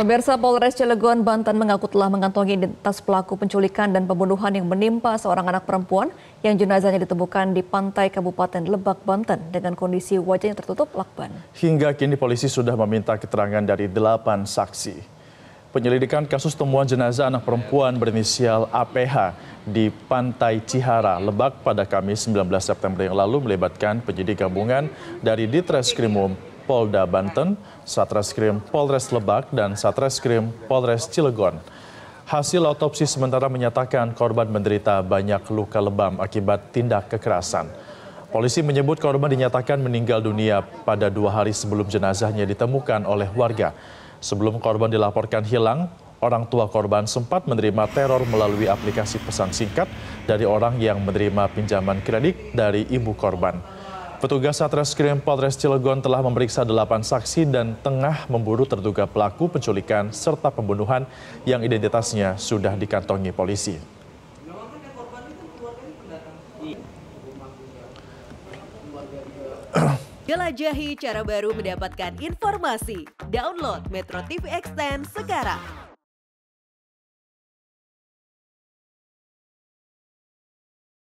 Pemirsa Polres Cilegon, Banten mengaku telah mengantongi identitas pelaku penculikan dan pembunuhan yang menimpa seorang anak perempuan yang jenazahnya ditemukan di pantai Kabupaten Lebak, Banten dengan kondisi wajahnya tertutup lakban. Hingga kini polisi sudah meminta keterangan dari delapan saksi. Penyelidikan kasus temuan jenazah anak perempuan berinisial APH di Pantai Cihara, Lebak pada Kamis 19 September yang lalu melibatkan penyidik gabungan dari Ditreskrimum Polda Banten, Satreskrim Polres Lebak, dan Satreskrim Polres Cilegon. Hasil autopsi sementara menyatakan korban menderita banyak luka lebam akibat tindak kekerasan. Polisi menyebut korban dinyatakan meninggal dunia pada dua hari sebelum jenazahnya ditemukan oleh warga. Sebelum korban dilaporkan hilang, orang tua korban sempat menerima teror melalui aplikasi pesan singkat dari orang yang menerima pinjaman kredit dari ibu korban. Petugas Satreskrim Polres Cilegon telah memeriksa delapan saksi dan tengah memburu terduga pelaku penculikan serta pembunuhan yang identitasnya sudah dikantongi polisi. Jelajahi cara baru mendapatkan informasi. Download Metro TV Extend sekarang.